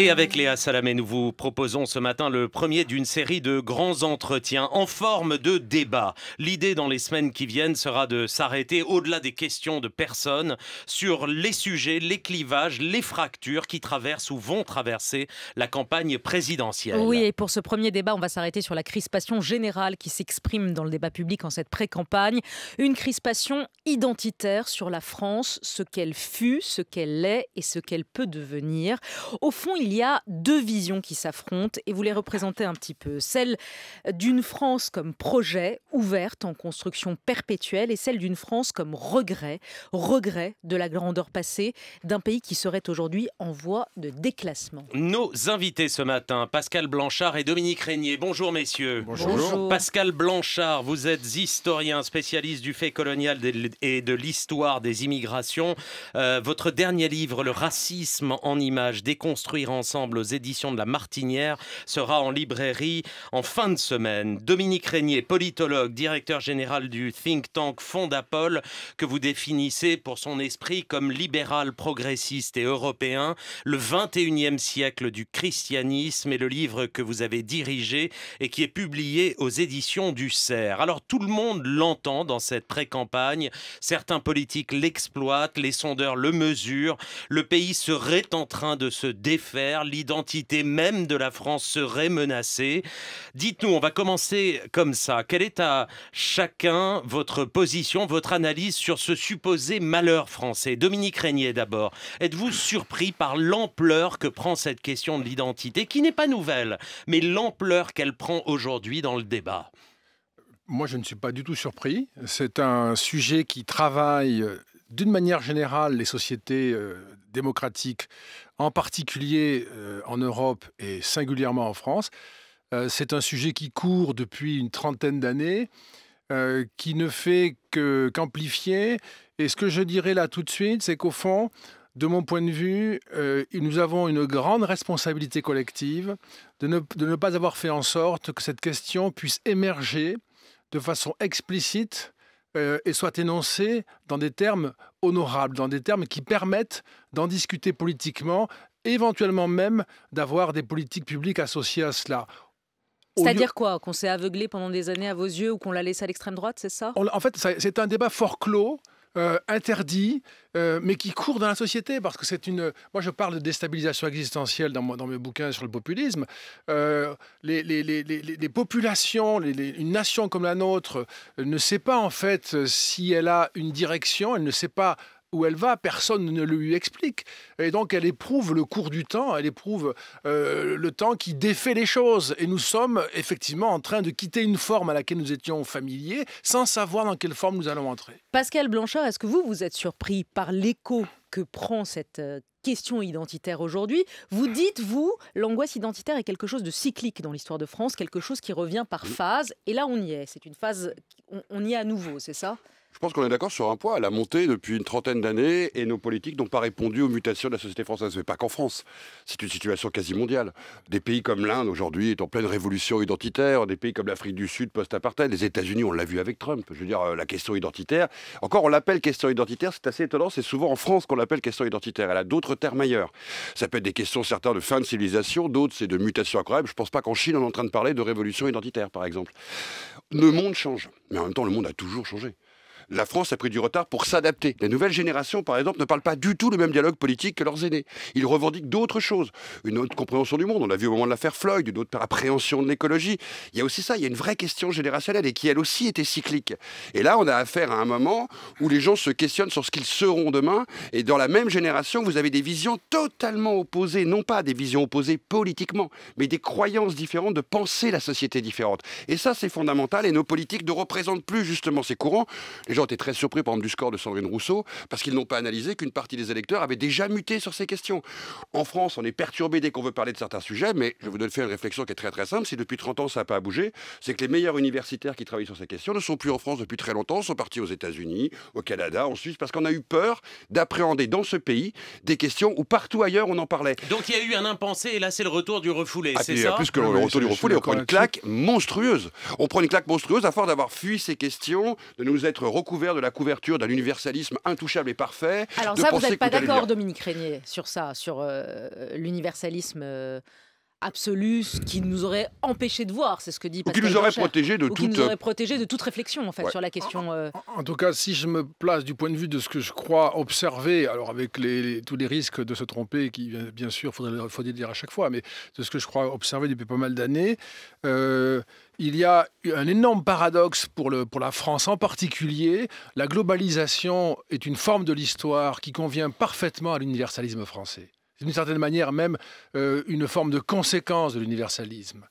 Et avec Léa Salamé, nous vous proposons ce matin le premier d'une série de grands entretiens en forme de débat. L'idée dans les semaines qui viennent sera de s'arrêter au-delà des questions de personnes sur les sujets, les clivages, les fractures qui traversent ou vont traverser la campagne présidentielle. Oui, et pour ce premier débat, on va s'arrêter sur la crispation générale qui s'exprime dans le débat public en cette pré-campagne. Une crispation identitaire sur la France, ce qu'elle fut, ce qu'elle est et ce qu'elle peut devenir. Au fond, il il y a deux visions qui s'affrontent et vous les représentez un petit peu. Celle d'une France comme projet, ouverte, en construction perpétuelle, et celle d'une France comme regret, regret de la grandeur passée d'un pays qui serait aujourd'hui en voie de déclassement. Nos invités ce matin, Pascal Blanchard et Dominique Régnier. Bonjour messieurs. Bonjour. Pascal Blanchard, vous êtes historien, spécialiste du fait colonial et de l'histoire des immigrations. Euh, votre dernier livre, Le racisme en images, déconstruire en ensemble aux éditions de la Martinière sera en librairie en fin de semaine. Dominique Régnier, politologue, directeur général du think tank Fondapol, que vous définissez pour son esprit comme libéral, progressiste et européen, le 21e siècle du christianisme est le livre que vous avez dirigé et qui est publié aux éditions du CERF. Alors tout le monde l'entend dans cette pré-campagne, certains politiques l'exploitent, les sondeurs le mesurent, le pays serait en train de se défaire l'identité même de la France serait menacée. Dites-nous, on va commencer comme ça. Quelle est à chacun votre position, votre analyse sur ce supposé malheur français Dominique Régnier d'abord. Êtes-vous surpris par l'ampleur que prend cette question de l'identité, qui n'est pas nouvelle, mais l'ampleur qu'elle prend aujourd'hui dans le débat moi, je ne suis pas du tout surpris. C'est un sujet qui travaille euh, d'une manière générale les sociétés euh, démocratique, en particulier euh, en Europe et singulièrement en France. Euh, c'est un sujet qui court depuis une trentaine d'années, euh, qui ne fait que qu'amplifier. et ce que je dirais là tout de suite, c'est qu'au fond, de mon point de vue, nous avons une grande responsabilité collective de ne, de ne, pas avoir fait en sorte que cette question puisse émerger de façon explicite euh, et soit énoncés dans des termes honorables, dans des termes qui permettent d'en discuter politiquement, éventuellement même d'avoir des politiques publiques associées à cela. C'est-à-dire quoi Qu'on s'est aveuglé pendant des années à vos yeux ou qu'on l'a laissé à l'extrême droite, c'est ça En fait, c'est un débat fort clos euh, interdit, euh, mais qui court dans la société. Parce que c'est une. Moi, je parle de déstabilisation existentielle dans, mes bouquins sur le populisme. Euh, les, populations, une nation comme la nôtre ne sait pas, en fait, si elle a une direction, elle ne sait pas où elle va, personne ne lui explique. Et donc elle éprouve le cours du temps, elle éprouve euh, le temps qui défait les choses. Et nous sommes effectivement en train de quitter une forme à laquelle nous étions familiers sans savoir dans quelle forme nous allons entrer. Pascal Blanchard, est-ce que vous, vous êtes surpris par l'écho que prend cette euh, question identitaire aujourd'hui. Vous dites, vous, l'angoisse identitaire est quelque chose de cyclique dans l'histoire de France, quelque chose qui revient par phase. Et là, on y est. C'est une phase, on, on y est à nouveau, c'est ça je pense qu'on est d'accord sur un point. Elle a monté depuis une trentaine d'années et nos politiques n'ont pas répondu aux mutations de la société française. Mais pas qu'en France. C'est une situation quasi mondiale. Des pays comme l'Inde aujourd'hui est en pleine révolution identitaire. Des pays comme l'Afrique du Sud post-apartheid. Les États-Unis, on l'a vu avec Trump. Je veux dire, euh, la question identitaire. Encore, on l'appelle question identitaire. C'est assez étonnant. C'est souvent en France qu'on l'appelle question identitaire. Elle a d'autres termes ailleurs. Ça peut être des questions, certaines de fin de civilisation. D'autres, c'est de mutation incroyable. Je pense pas qu'en Chine, on est en train de parler de révolution identitaire, par exemple. Le monde change. Mais en même temps, le monde a toujours changé la France a pris du retard pour s'adapter. La nouvelle génération, par exemple, ne parle pas du tout le même dialogue politique que leurs aînés. Ils revendiquent d'autres choses, une autre compréhension du monde. On l'a vu au moment de l'affaire Floyd, une autre appréhension de l'écologie. Il y a aussi ça, il y a une vraie question générationnelle et qui, elle aussi, était cyclique. Et là, on a affaire à un moment où les gens se questionnent sur ce qu'ils seront demain. Et dans la même génération, vous avez des visions totalement opposées, non pas des visions opposées politiquement, mais des croyances différentes, de penser la société différente. Et ça, c'est fondamental. Et nos politiques ne représentent plus justement ces courants ont étaient très surpris, par exemple, du score de Sandrine Rousseau, parce qu'ils n'ont pas analysé qu'une partie des électeurs avait déjà muté sur ces questions. En France, on est perturbé dès qu'on veut parler de certains sujets, mais je vous donne faire une réflexion qui est très très simple. Si depuis 30 ans ça n'a pas bougé, c'est que les meilleurs universitaires qui travaillent sur ces questions ne sont plus en France depuis très longtemps, sont partis aux États-Unis, au Canada, en Suisse, parce qu'on a eu peur d'appréhender dans ce pays des questions où partout ailleurs on en parlait. Donc il y a eu un impensé et là c'est le retour du refoulé, ah, c'est ça Plus que le ah, retour du refoulé, on prend une claque monstrueuse. On prend une claque monstrueuse à force d'avoir fui ces questions, de nous être de la couverture d'un universalisme intouchable et parfait. Alors ça, vous n'êtes pas d'accord, Dominique Régnier, sur ça, sur euh, l'universalisme. Euh, absolus, ce qui nous aurait empêché de voir, c'est ce que dit Ou qui nous aurait protégés de, toute... Euh, de toute réflexion en fait sur la question. Euh. En, tout cas, si je me place du point de vue de ce que je crois observer, alors avec tous les risques de se tromper, qui bien sûr faudrait, le dire à chaque fois, mais de ce que je crois observer depuis pas mal d'années. Euh, il y a un énorme paradoxe pour la France en particulier. La globalisation est une forme de l'histoire qui convient parfaitement à l'universalisme français d'une certaine manière même euh, une forme de conséquence de l'universalisme.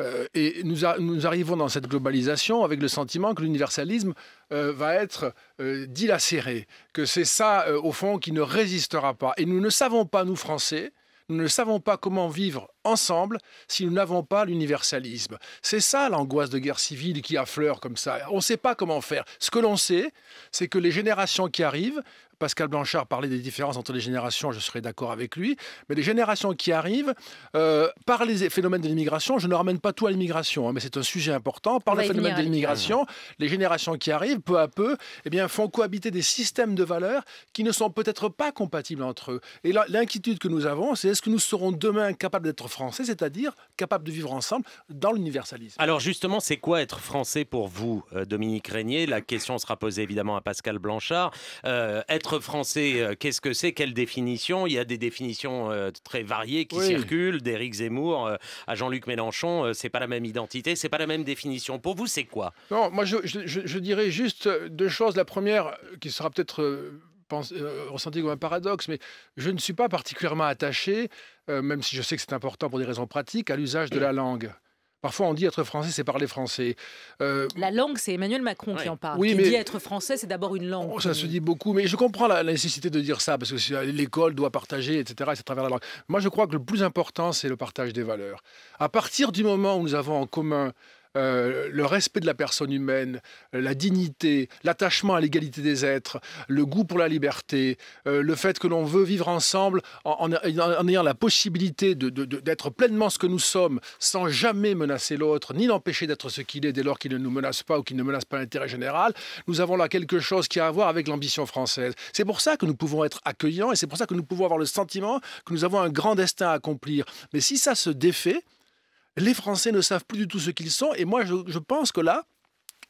Euh, et nous, arrivons dans cette globalisation avec le sentiment que l'universalisme euh, va être dilacéré, que c'est ça, au fond, qui ne résistera pas. Et nous ne savons pas, nous Français, nous ne savons pas comment vivre ensemble si nous n'avons pas l'universalisme. C'est ça l'angoisse de guerre civile qui affleure comme ça. On ne sait pas comment faire. Ce que l'on sait, c'est que les générations qui arrivent Pascal Blanchard parlait des différences entre les générations, je serais d'accord avec lui. Mais les générations qui arrivent, euh, par les phénomènes de l'immigration, je ne ramène pas tout à l'immigration, hein, mais c'est un sujet important. Par les phénomènes phénomène de l'immigration, les générations qui arrivent, peu à peu, eh bien, font cohabiter des systèmes de valeurs qui ne sont peut-être pas compatibles entre eux. Et l'inquiétude que nous avons, c'est est-ce que nous serons demain capables d'être français, c'est-à-dire capables de vivre ensemble dans l'universalisme Alors justement, c'est quoi être français pour vous, euh, Dominique Régnier La question sera posée évidemment à Pascal Blanchard. Euh, être français, euh, qu'est-ce que c'est Quelle définition Il y a des définitions euh, très variées qui circulent, d'Éric Zemmour euh, à Jean-Luc Mélenchon. c'est pas la même identité, c'est pas la même définition. Pour vous, c'est quoi Non, moi, je, dirais juste deux choses. La première, qui sera peut-être ressentie comme un paradoxe, mais je ne suis pas particulièrement attaché, même si je sais que c'est important pour des raisons pratiques, à l'usage de la langue. Parfois, on dit être français, c'est parler français. Euh, la langue, c'est Emmanuel Macron qui en parle. Oui, qui mais... dit être français, c'est d'abord une langue. Oh, ça se dit beaucoup, mais je comprends la, la nécessité de dire ça, parce que euh, l'école doit partager, etc. C'est à travers la langue. Moi, je crois que le plus important, c'est le partage des valeurs. À partir du moment où nous avons en commun euh, le respect de la personne humaine, euh, la dignité, l'attachement à l'égalité des êtres, le goût pour la liberté, euh, le fait que l'on veut vivre ensemble en, ayant la possibilité d'être pleinement ce que nous sommes sans jamais menacer l'autre, ni l'empêcher d'être ce qu'il est dès lors qu'il ne nous menace pas ou qu'il ne menace pas l'intérêt général, nous avons là quelque chose qui a à voir avec l'ambition française. C'est pour ça que nous pouvons être accueillants et c'est pour ça que nous pouvons avoir le sentiment que nous avons un grand destin à accomplir. Mais si ça se défait, les Français ne savent plus du tout ce qu'ils sont. Et moi, je, pense que là,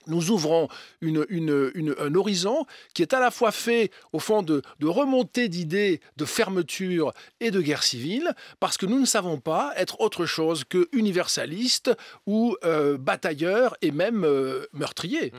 nous ouvrons un horizon qui est à la fois fait, au fond, de, de d'idées de fermeture et de guerre civile, parce que nous ne savons pas être autre chose que universalistes ou euh, batailleurs et même euh, meurtriers.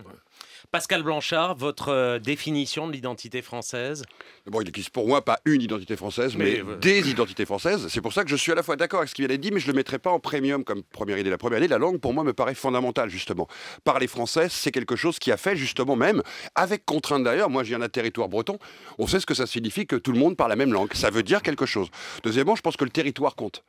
Pascal Blanchard, votre euh, définition de l'identité française Bon, il n'existe pour moi pas une identité française, mais, euh, des identités françaises. C'est pour ça que je suis à la fois d'accord avec ce qu'il vient d'être dit, mais je ne le mettrai pas en premium comme première idée. La première idée, la langue, pour moi, me paraît fondamentale, justement. Parler français, c'est quelque chose qui a fait, justement, même, avec contrainte d'ailleurs, moi j'ai un territoire breton, on sait ce que ça signifie que tout le monde parle la même langue. Ça veut dire quelque chose. Deuxièmement, je pense que le territoire compte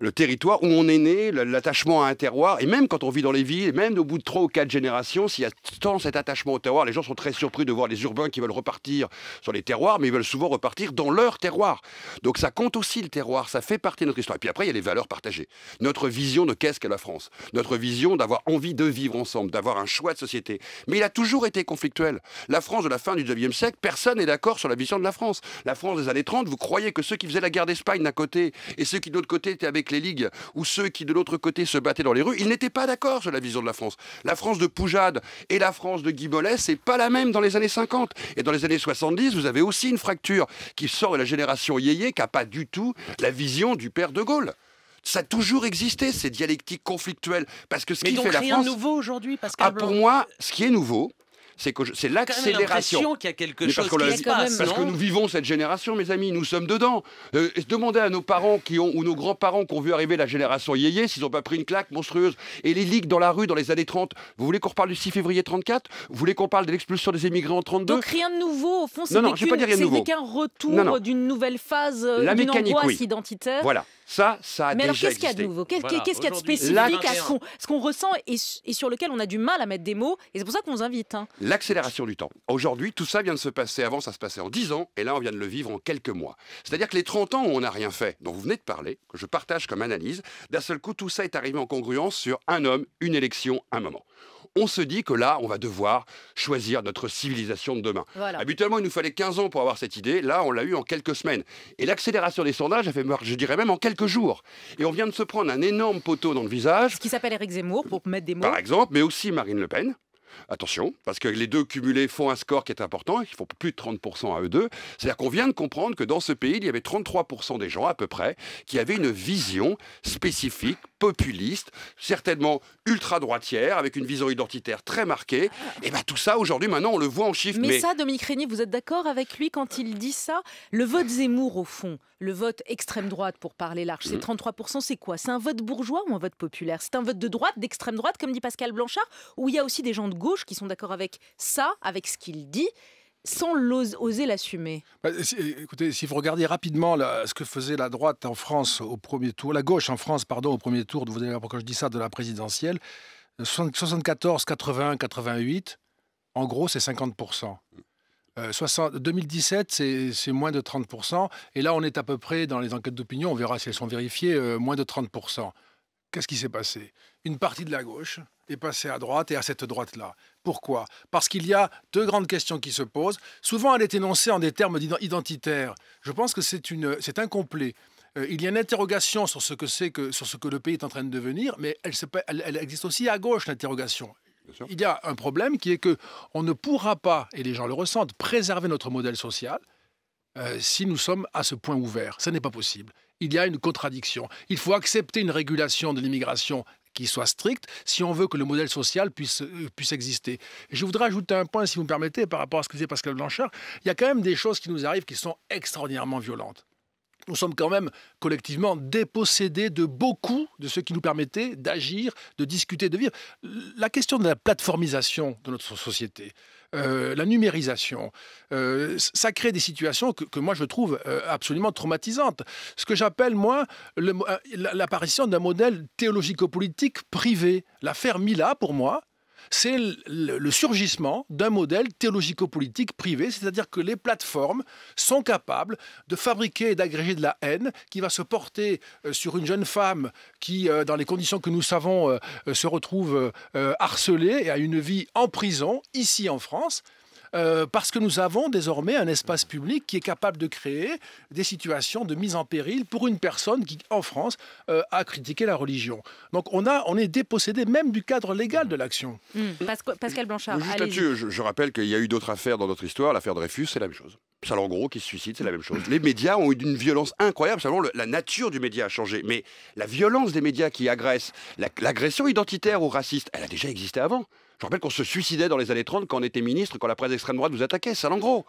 le territoire où on est né, l'attachement à un terroir. Et même quand on vit dans les villes, et même au bout de trois ou quatre générations, s'il y a tant cet attachement au terroir, les gens sont très surpris de voir les urbains qui veulent repartir sur les terroirs, mais ils veulent souvent repartir dans leur terroir. Donc ça compte aussi le terroir, ça fait partie de notre histoire. Et puis après, il y a les valeurs partagées. Notre vision de qu'est-ce qu'est la France. Notre vision d'avoir envie de vivre ensemble, d'avoir un choix de société. Mais il a toujours été conflictuel. La France de la fin du 19e siècle, personne n'est d'accord sur la vision de la France. La France des années 30, vous croyez que ceux qui faisaient la guerre d'Espagne d'un côté et ceux qui de l'autre côté étaient avec les ligues ou ceux qui de l'autre côté se battaient dans les rues, ils n'étaient pas d'accord sur la vision de la France. La France de Poujade et la France de Guy c'est pas la même dans les années 50. Et dans les années 70, vous avez aussi une fracture qui sort de la génération Yéyé qui n'a pas du tout la vision du père de Gaulle. Ça a toujours existé, ces dialectiques conflictuelles. Parce que ce qui fait rien la France. nouveau aujourd'hui, Pascal ah, Pour moi, ce qui est nouveau, c'est l'accélération. qu'il a quelque chose parce, parce que nous vivons cette génération, mes amis, nous sommes dedans. Euh, demandez à nos parents qui ont ou nos grands-parents qui ont vu arriver la génération yéyé s'ils n'ont pas pris une claque monstrueuse. Et les ligues dans la rue dans les années 30. Vous voulez qu'on reparle du 6 février 34 Vous voulez qu'on parle de l'expulsion des émigrés en 32 Donc rien de nouveau au fond. C'est qu'un retour d'une nouvelle phase, euh, d'une angoisse oui. identitaire. Voilà. Ça, ça a Mais alors, qu'est-ce qu'il y a de nouveau Qu'est-ce qu'il y a de spécifique à ce qu'on, ressent et, sur lequel on a du mal à mettre des mots Et c'est pour ça qu'on vous invite. Hein. L'accélération du temps. Aujourd'hui, tout ça vient de se passer. Avant, ça se passait en 10 ans, et là, on vient de le vivre en quelques mois. C'est-à-dire que les 30 ans où on n'a rien fait, dont vous venez de parler, que je partage comme analyse, d'un seul coup, tout ça est arrivé en congruence sur un homme, une élection, un moment on se dit que là, on va devoir choisir notre civilisation de demain. Habituellement, il nous fallait 15 ans pour avoir cette idée. Là, on l'a eu en quelques semaines. Et l'accélération des sondages a fait, je dirais même, en quelques jours. Et on vient de se prendre un énorme poteau dans le visage. Ce qui s'appelle Eric Zemmour, pour mettre des mots. Par exemple, mais aussi Marine Le Pen. Attention, parce que les deux cumulés font un score qui est important, ils font plus de 30% à eux deux. C'est-à-dire qu'on vient de comprendre que dans ce pays, il y avait 33% des gens à peu près qui avaient une vision spécifique, populiste, certainement ultra-droitière, avec une vision identitaire très marquée. Et bien tout ça, aujourd'hui, maintenant, on le voit en chiffres. Mais, ça, Dominique Régnier, vous êtes d'accord avec lui quand il dit ça Le vote Zemmour, au fond, le vote extrême droite, pour parler large, c'est 33%, mm. c'est quoi C'est un vote bourgeois ou un vote populaire C'est un vote de droite, d'extrême droite, comme dit Pascal Blanchard, où il y a aussi des gens de gauche qui sont d'accord avec ça, avec ce qu'il dit sans oser l'assumer bah, Écoutez, si vous regardez rapidement ce que faisait la droite en France au premier tour, la gauche en France, pardon, au premier tour, vous allez voir pourquoi je dis ça, de la présidentielle, 74, 81, 88, en gros, c'est 50%. 60, euh, 2017, c'est moins de 30%. Et là, on est à peu près, dans les enquêtes d'opinion, on verra si elles sont vérifiées, euh, moins de 30%. Qu'est-ce qui s'est passé Une partie de la gauche est passée à droite et à cette droite-là. Pourquoi Parce qu'il y a deux grandes questions qui se posent. Souvent, elle est énoncée en des termes identitaires. Je pense que c'est incomplet. Euh, il y a une interrogation sur ce que le pays est en train de devenir, mais elle existe aussi à gauche l'interrogation il y a un problème qui est que on ne pourra pas, et les gens le ressentent, préserver notre modèle social euh, si nous sommes à ce point ouvert. Ce n'est pas possible. Il y a une contradiction. Il faut accepter une régulation de l'immigration qui soit stricte si on veut que le modèle social puisse, euh, puisse exister. je voudrais ajouter un point, si vous me permettez, par rapport à ce que disait Pascal Blanchard. Il y a quand même des choses qui nous arrivent qui sont extraordinairement violentes nous sommes quand même collectivement dépossédés de beaucoup de ce qui nous permettait d'agir, de discuter, de vivre. La question de la plateformisation de notre société, euh, la numérisation, euh, ça crée des situations que, moi je trouve euh, absolument traumatisantes. Ce que j'appelle, moi, l'apparition d'un modèle théologico-politique privé. L'affaire Mila, pour moi, c'est le surgissement d'un modèle théologico-politique privé, c'est-à-dire que les plateformes sont capables de fabriquer et d'agréger de la haine qui va se porter euh, sur une jeune femme qui, euh, dans les conditions que nous savons, euh, se retrouve harcelée et a une vie en prison, ici en France. Euh, parce que nous avons désormais un espace public qui est capable de créer des situations de mise en péril pour une personne qui, en France, euh, a critiqué la religion. Donc on, on est dépossédé même du cadre légal de l'action. Hmm. Pascal Blanchard. Juste là-dessus, je, rappelle qu'il y a eu d'autres affaires dans notre histoire. L'affaire Dreyfus, c'est la même chose. Salon Gros qui se suicide, c'est la même chose. Les médias ont eu une violence incroyable. Simplement, la nature du média a changé. Mais la violence des médias qui agressent, l'agression identitaire ou raciste, elle a déjà existé avant. Je rappelle qu'on se suicidait dans les années 30 quand on était ministre, quand la presse d'extrême droite nous attaquait, ça en gros.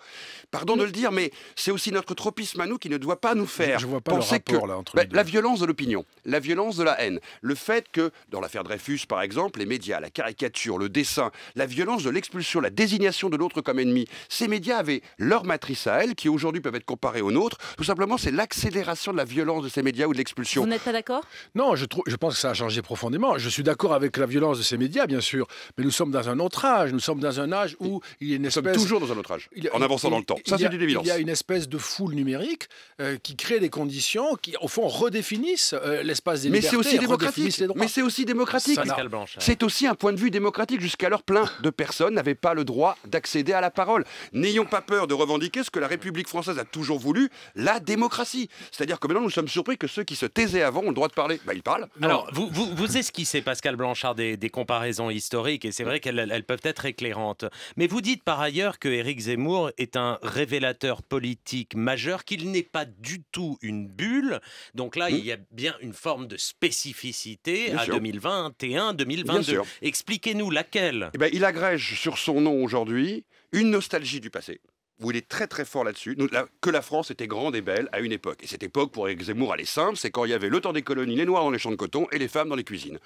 Pardon de le dire, mais c'est aussi notre tropisme à nous qui ne doit pas nous faire Je vois pas penser que là, entre ben, la violence de l'opinion, la violence de la haine, le fait que dans l'affaire Dreyfus par exemple, les médias, la caricature, le dessin, la violence de l'expulsion, la désignation de l'autre comme ennemi, ces médias avaient leur matrice à elles qui aujourd'hui peuvent être comparées aux nôtres. Tout simplement, c'est l'accélération de la violence de ces médias ou de l'expulsion. Vous n'êtes pas d'accord Non, je, je pense que ça a changé profondément. Je suis d'accord avec la violence de ces médias, bien sûr, mais nous sommes dans un autre âge. Nous sommes dans un âge où il y a toujours dans un autre âge, en avançant dans le temps. Ça, c'est Il y a une espèce de foule numérique euh, qui crée des conditions qui, au fond, redéfinissent euh, l'espace des Mais libertés. Mais c'est aussi démocratique. Mais c'est aussi démocratique. C'est aussi un point de vue démocratique. Jusqu'alors, plein de personnes n'avaient pas le droit d'accéder à la parole. N'ayons pas peur de revendiquer ce que la République française a toujours voulu, la démocratie. C'est-à-dire que maintenant, nous sommes surpris que ceux qui se taisaient avant ont le droit de parler. Bah, ils parlent. Alors, vous, vous, esquissez, Pascal Blanchard, des, des comparaisons historiques, et c'est vrai vrai qu'elles peuvent être éclairantes. Mais vous dites par ailleurs que Éric Zemmour est un révélateur politique majeur, qu'il n'est pas du tout une bulle. Donc là, hmm. il y a bien une forme de spécificité à 2021, 2022. Expliquez-nous laquelle. Eh ben, il agrège sur son nom aujourd'hui une nostalgie du passé Vous il est très très fort là-dessus, que la France était grande et belle à une époque. Et cette époque, pour Eric Zemmour, elle est simple, c'est quand il y avait le temps des colonies, les Noirs dans les champs de coton et les femmes dans les cuisines.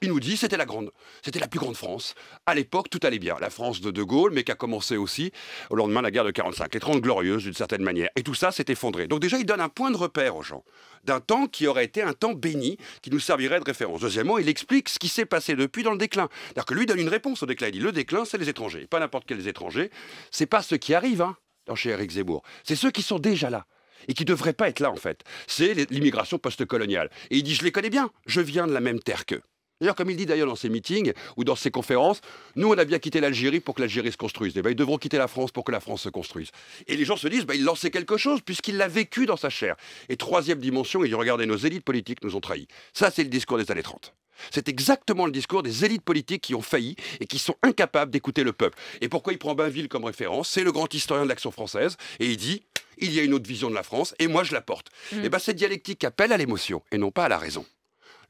Il nous dit c'était la grande, c'était la plus grande France. À l'époque, tout allait bien. La France de De Gaulle, mais qui a commencé aussi au lendemain de la guerre de 45, les 30 glorieuses d'une certaine manière. Et tout ça s'est effondré. Donc déjà, il donne un point de repère aux gens d'un temps qui aurait été un temps béni, qui nous servirait de référence. Deuxièmement, il explique ce qui s'est passé depuis dans le déclin. Alors que lui donne une réponse au déclin. Il dit le déclin, c'est les étrangers, pas n'importe quels étrangers. C'est pas ceux qui arrivent hein, chez Eric Zemmour. C'est ceux qui sont déjà là et qui devraient pas être là en fait. C'est l'immigration post Et il dit, je les connais bien, je viens de la même terre qu'eux. D'ailleurs, comme il dit d'ailleurs dans ses meetings ou dans ses conférences, nous, on a bien quitté l'Algérie pour que l'Algérie se construise. Et eh bien, ils devront quitter la France pour que la France se construise. Et les gens se disent, ben, il lançait quelque chose puisqu'il l'a vécu dans sa chair. Et troisième dimension, il dit, regardez, nos élites politiques nous ont trahis. Ça, c'est le discours des années 30. C'est exactement le discours des élites politiques qui ont failli et qui sont incapables d'écouter le peuple. Et pourquoi il prend Bainville comme référence C'est le grand historien de l'action française et il dit il y a une autre vision de la France et moi je la porte. Mm. Et eh bien cette dialectique appelle à l'émotion et non pas à la raison.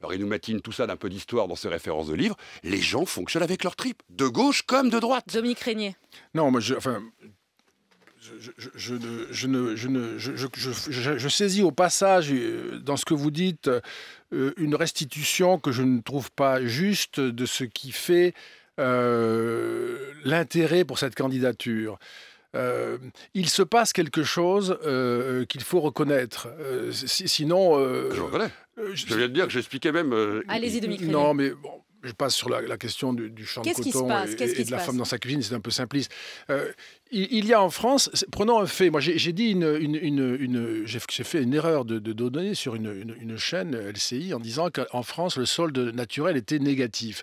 Alors il nous matine tout ça d'un peu d'histoire dans ses références de livres. Les gens fonctionnent avec leurs tripes, de gauche comme de droite. Dominique Régnier. Non, moi je, enfin, je, saisis au passage, euh, dans ce que vous dites, euh, une restitution que je ne trouve pas juste de ce qui fait euh, l'intérêt pour cette candidature. Euh, il se passe quelque chose euh, euh, qu'il faut reconnaître. sinon. je reconnais. Je, viens de dire que j'expliquais même. Allez-y, Dominique. Non, mais bon, je passe sur la, question du, champ de coton et, de la femme dans sa cuisine, c'est un peu simpliste il y a en France, prenons un fait. Moi, j'ai dit une, j'ai fait une erreur de, données sur une, chaîne euh, LCI en disant qu'en France, le solde naturel était négatif.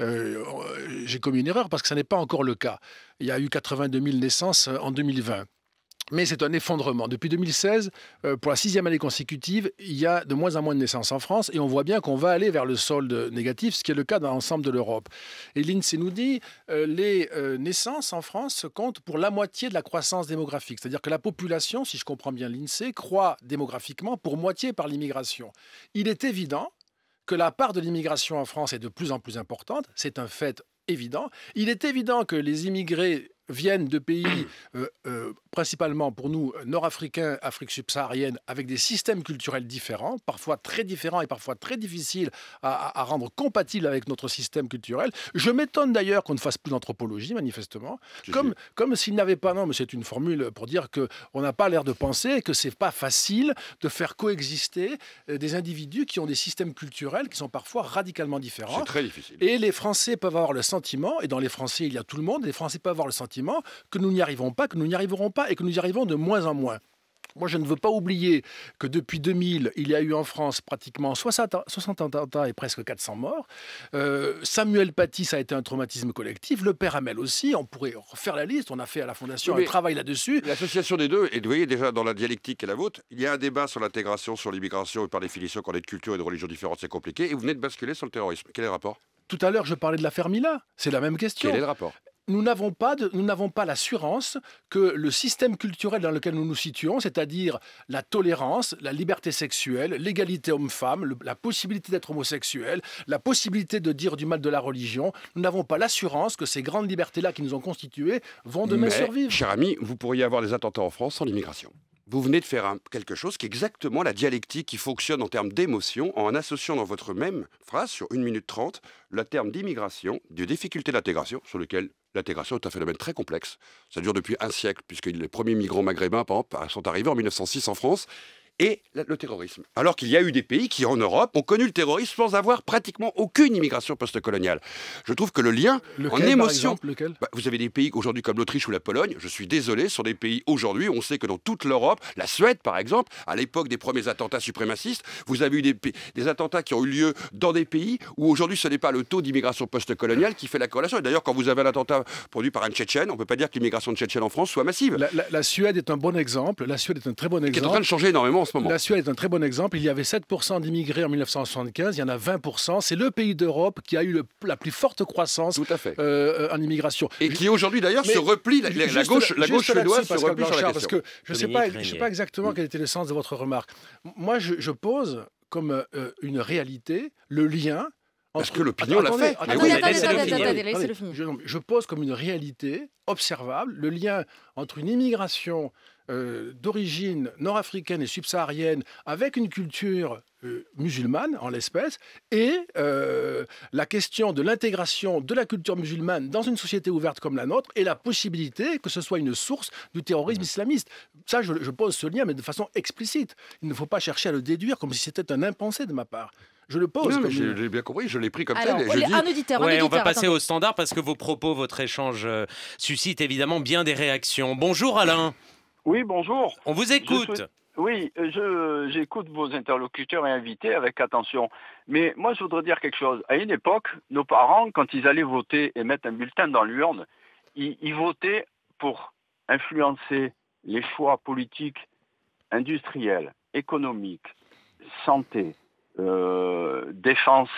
Euh, euh, j'ai commis une erreur parce que ce n'est pas encore le cas. Il y a eu 82 000 naissances en 2020. Mais c'est un effondrement. Depuis 2016, euh, pour la sixième année consécutive, il y a de moins en moins de naissances en France et on voit bien qu'on va aller vers le solde négatif, ce qui est le cas dans l'ensemble de l'Europe. Et l'INSEE nous dit euh, les euh, naissances en France comptent pour la moitié de la croissance démographique. C'est-à-dire que la population, si je comprends bien l'INSEE, croît démographiquement pour moitié par l'immigration. Il est évident que la part de l'immigration en France est de plus en plus importante. C'est un fait évident. Il est évident que les immigrés viennent de pays euh, euh, principalement pour nous euh, nord-africains, Afrique subsaharienne, avec des systèmes culturels différents, parfois très différents et parfois très difficiles à, rendre compatibles avec notre système culturel. Je m'étonne d'ailleurs qu'on ne fasse plus d'anthropologie, manifestement, comme, comme s'il n'avait pas, non, mais c'est une formule pour dire qu'on n'a pas l'air de penser que c'est pas facile de faire coexister des individus qui ont des systèmes culturels qui sont parfois radicalement différents. C'est très difficile. Et les Français peuvent avoir le sentiment, et dans les Français il y a tout le monde, les Français peuvent avoir le sentiment que nous n'y arrivons pas, que nous n'y arriverons pas et que nous y arrivons de moins en moins. Moi, je ne veux pas oublier que depuis 2000, il y a eu en France pratiquement 60 attentats et presque 400 morts. Euh, Samuel Paty, ça a été un traumatisme collectif. Le père Hamel aussi. On pourrait refaire la liste. On a fait à la Fondation un travail là-dessus. L'association des deux, et vous voyez déjà dans la dialectique et la vôtre, il y a un débat sur l'intégration, sur l'immigration, et par définition, quand on est de culture et de religion différentes, c'est compliqué. Et vous venez de basculer sur le terrorisme. Quel est le rapport tout à l'heure, je parlais de l'affaire Mila. C'est la même question. Quel est le rapport nous n'avons pas, de, nous n'avons pas l'assurance que le système culturel dans lequel nous nous situons, c'est-à-dire la tolérance, la liberté sexuelle, l'égalité homme-femme, la possibilité d'être homosexuel, la possibilité de dire du mal de la religion, nous n'avons pas l'assurance que ces grandes libertés-là qui nous ont constituées vont demain survivre. Cher ami, vous pourriez avoir des attentats en France sans l'immigration. Vous venez de faire quelque chose qui est exactement la dialectique qui fonctionne en termes d'émotion en associant dans votre même phrase, sur 1 minute 30, le terme d'immigration, de difficulté d'intégration, sur lequel l'intégration est un phénomène très complexe. Ça dure depuis un siècle, puisque les premiers migrants maghrébins, sont arrivés en 1906 en France et le terrorisme. Alors qu'il y a eu des pays qui, en Europe, ont connu le terrorisme sans avoir pratiquement aucune immigration postcoloniale. Je trouve que le lien en émotion. Bah, vous avez des pays aujourd'hui comme l'Autriche ou la Pologne, je suis désolé, sont des pays aujourd'hui on sait que dans toute l'Europe, la Suède par exemple, à l'époque des premiers attentats suprémacistes, vous avez eu des, des attentats qui ont eu lieu dans des pays où aujourd'hui ce n'est pas le taux d'immigration postcoloniale qui fait la corrélation. Et d'ailleurs, quand vous avez un attentat produit par un Tchétchène, on ne peut pas dire que l'immigration de Tchétchène en France soit massive. La, la Suède est un bon exemple. La Suède est un très bon exemple. Qui est en train de changer énormément la Suède est un très bon exemple. Il y avait 7% d'immigrés en 1975, il y en a 20%. C'est le pays d'Europe qui a eu la plus forte croissance euh, euh, en immigration. Et qui aujourd'hui d'ailleurs se replie, la, gauche, la suédoise se replie sur la question. Parce que je ne sais, pas, exactement quel était le sens de votre remarque. Moi, je, pose comme euh, une réalité le lien parce que l'opinion l'a fait. Je pose comme une réalité observable le lien entre une immigration euh, d'origine nord-africaine et subsaharienne avec une culture euh, musulmane en l'espèce et euh, la question de l'intégration de la culture musulmane dans une société ouverte comme la nôtre et la possibilité que ce soit une source du terrorisme mmh. islamiste. Ça, je, pose ce lien, mais de façon explicite. Il ne faut pas chercher à le déduire comme si c'était un impensé de ma part. Je le pose. j'ai bien compris, je l'ai pris comme tel. Je dis... on va passer au standard parce que vos propos, votre échange suscite suscitent évidemment bien des réactions. Bonjour Alain. Oui, bonjour. On vous écoute. Oui, je, j'écoute vos interlocuteurs et invités avec attention. Mais moi, je voudrais dire quelque chose. À une époque, nos parents, quand ils allaient voter et mettre un bulletin dans l'urne, ils, votaient pour influencer les choix politiques industriels, économiques, santé, euh, défense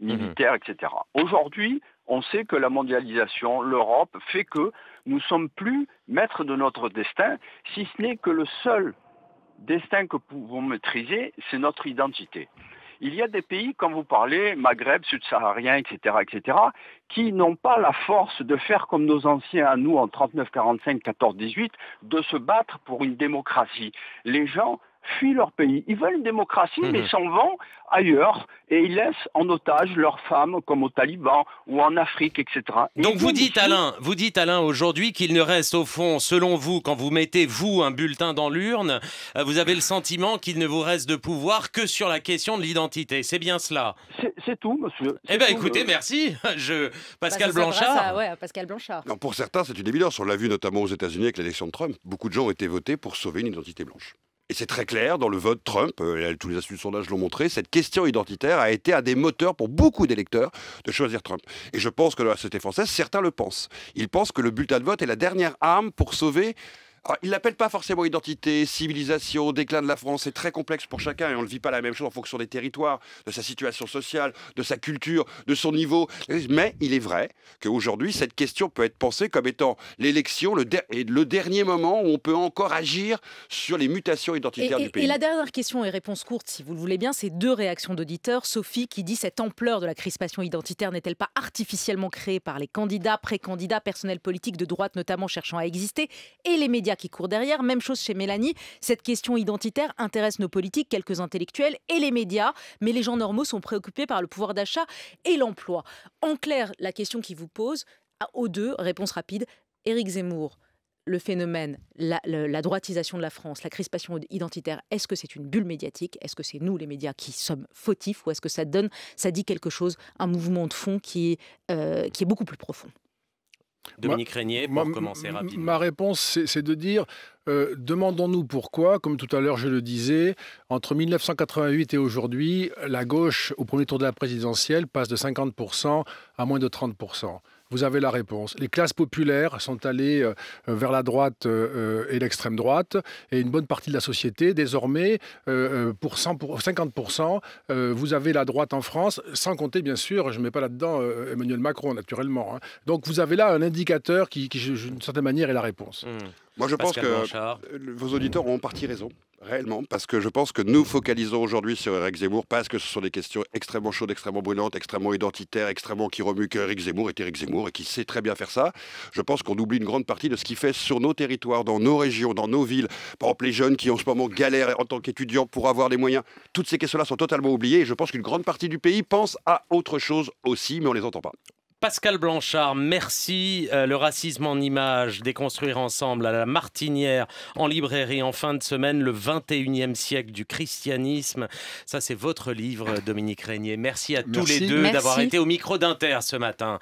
mhm. militaire, etc. Aujourd'hui, on sait que la mondialisation, l'Europe, fait que nous sommes plus maîtres de notre destin, si ce n'est que le seul destin que pouvons maîtriser, c'est notre identité. Il y a des pays, comme vous parlez, Maghreb, sud-saharien, etc., etc., qui n'ont pas la force de faire comme nos anciens à nous en 39, 45, 14, 18, de se battre pour une démocratie. Les gens fuient leur pays. Ils veulent une démocratie, mais mhm. s'en vont ailleurs et ils laissent en otage leurs femmes, comme aux talibans ou en Afrique, etc. Donc vous dites, Alain, vous dites, Alain, aujourd'hui qu'il ne reste au fond, selon vous, quand vous mettez, vous, un bulletin dans l'urne, euh, vous avez le sentiment qu'il ne vous reste de pouvoir que sur la question de l'identité. C'est bien cela C'est tout, monsieur. Eh bien, écoutez, euh, merci. Je... Pascal, bah, Blanchard. ouais, Pascal Blanchard. pour certains, c'est une évidence. On l'a vu notamment aux États-Unis avec l'élection de Trump. Beaucoup de gens ont été votés pour sauver une identité blanche et c'est très clair dans le vote Trump, euh, tous les astuces de sondage l'ont montré, cette question identitaire a été un des moteurs pour beaucoup d'électeurs de choisir Trump. Et je pense que dans la société française, certains le pensent. Ils pensent que le bulletin de vote est la dernière arme pour sauver ah, il l'appelle pas forcément identité, civilisation, déclin de la France. C'est très complexe pour chacun et on ne vit pas la même chose en fonction des territoires, de sa situation sociale, de sa culture, de son niveau. Mais il est vrai qu'aujourd'hui, cette question peut être pensée comme étant l'élection, le, le dernier moment où on peut encore agir sur les mutations identitaires du pays. Et la dernière question et réponse courte, si vous le voulez bien, c'est deux réactions d'auditeurs. Sophie qui dit cette ampleur de la crispation identitaire n'est-elle pas artificiellement créée par les candidats, pré-candidats, personnels politiques de droite notamment cherchant à exister et les médias qui court derrière. Même chose chez Mélanie. Cette question identitaire intéresse nos politiques, quelques intellectuels et les médias, mais les gens normaux sont préoccupés par le pouvoir d'achat et l'emploi. En clair, la question qui vous pose, aux deux, réponse rapide, Éric Zemmour, le phénomène, la, droitisation de la France, la crispation identitaire, est-ce que c'est une bulle médiatique Est-ce que c'est nous, les médias, qui sommes fautifs Ou est-ce que ça donne, ça dit quelque chose, un mouvement de fond qui est euh, beaucoup plus profond Dominique Régnier, pour commencer rapidement. Ma réponse, c'est de dire, euh, demandons-nous pourquoi, comme tout à l'heure je le disais, entre 1988 et aujourd'hui, la gauche, au premier tour de la présidentielle, passe de 50% à moins de 30% vous avez la réponse. Les classes populaires sont allées euh, euh, vers la droite euh, et l'extrême droite, et une bonne partie de la société, désormais, pour, 50%, vous avez la droite en France, sans compter, bien sûr, je ne mets pas là-dedans Emmanuel Macron, naturellement. Hein. Donc vous avez là un indicateur qui, d'une certaine manière, est la réponse. Hmm. Moi, je pense que vos auditeurs ont en partie raison réellement, parce que je pense que nous focalisons aujourd'hui sur Eric Zemmour parce que ce sont des questions extrêmement chaudes, extrêmement brûlantes, extrêmement identitaires, extrêmement qui remuent que Zemmour est Eric Zemmour et qui sait très bien faire ça. Je pense qu'on oublie une grande partie de ce qui fait sur nos territoires, dans nos régions, dans nos villes. Par exemple, les jeunes qui en ce moment galèrent en tant qu'étudiants pour avoir des moyens. Toutes ces questions-là sont totalement oubliées et je pense qu'une grande partie du pays pense à autre chose aussi, mais on ne les entend pas. Pascal Blanchard, merci. Euh, le racisme en images, déconstruire ensemble à la Martinière, en librairie, en fin de semaine, le 21e siècle du christianisme. Ça, c'est votre livre, Dominique Régnier. Merci à tous les deux d'avoir été au micro d'Inter ce matin.